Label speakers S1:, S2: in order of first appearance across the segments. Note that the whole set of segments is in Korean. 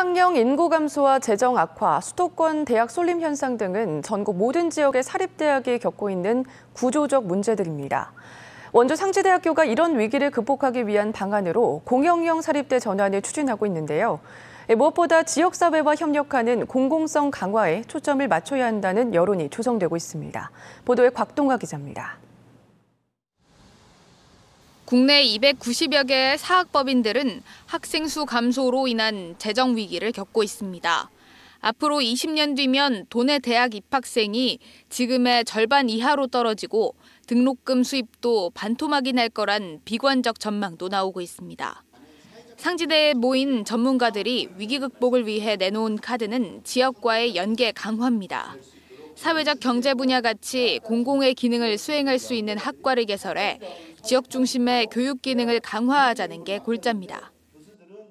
S1: 학령 인구 감소와 재정 악화, 수도권 대학 쏠림 현상 등은 전국 모든 지역의 사립대학이 겪고 있는 구조적 문제들입니다. 원주 상지대학교가 이런 위기를 극복하기 위한 방안으로 공영형 사립대 전환을 추진하고 있는데요. 무엇보다 지역사회와 협력하는 공공성 강화에 초점을 맞춰야 한다는 여론이 조성되고 있습니다. 보도에 곽동화 기자입니다.
S2: 국내 290여 개의 사학법인들은 학생 수 감소로 인한 재정 위기를 겪고 있습니다. 앞으로 20년 뒤면 도내 대학 입학생이 지금의 절반 이하로 떨어지고 등록금 수입도 반토막이 날 거란 비관적 전망도 나오고 있습니다. 상지대에 모인 전문가들이 위기 극복을 위해 내놓은 카드는 지역과의 연계 강화입니다. 사회적 경제 분야 같이 공공의 기능을 수행할 수 있는 학과를 개설해 지역 중심의 교육 기능을 강화하자는 게 골자입니다.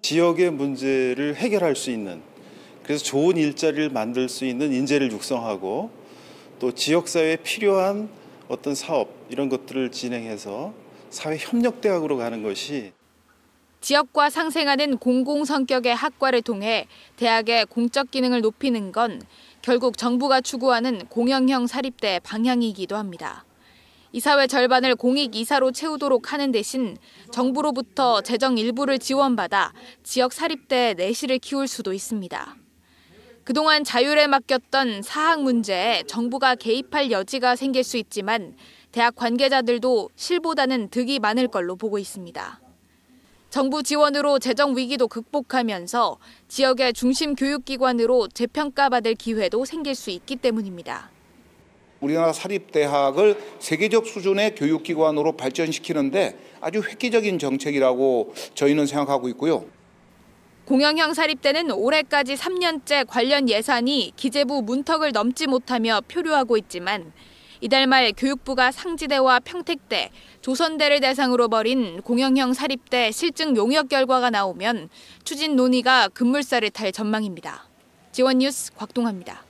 S3: 지역의 문제를 해결할 수 있는 그래서 좋은 일자리를 만들 수 있는 인재를 육성하고 또 지역사회에 필요한 어떤 사업 이런 것들을 진행해서 사회 협력대학으로 가는 것이
S2: 지역과 상생하는 공공 성격의 학과를 통해 대학의 공적 기능을 높이는 건 결국 정부가 추구하는 공영형 사립대 방향이기도 합니다. 이사회 절반을 공익 이사로 채우도록 하는 대신 정부로부터 재정 일부를 지원받아 지역 사립대 내실을 키울 수도 있습니다. 그동안 자율에 맡겼던 사학 문제에 정부가 개입할 여지가 생길 수 있지만 대학 관계자들도 실보다는 득이 많을 걸로 보고 있습니다. 정부 지원으로 재정 위기도 극복하면서 지역의 중심 교육기관으로 재평가받을 기회도 생길 수 있기 때문입니다.
S3: 우리나라 사립대학을 세계적 수준의 교육기관으로 발전시키는데 아주 획기적인 정책이라고 저희는 생각하고 있고요.
S2: 공영형 사립대는 올해까지 3년째 관련 예산이 기재부 문턱을 넘지 못하며 표류하고 있지만 이달 말 교육부가 상지대와 평택대, 조선대를 대상으로 벌인 공영형 사립대 실증 용역 결과가 나오면 추진 논의가 급물살을 탈 전망입니다. 지원 뉴스 곽동화입니다.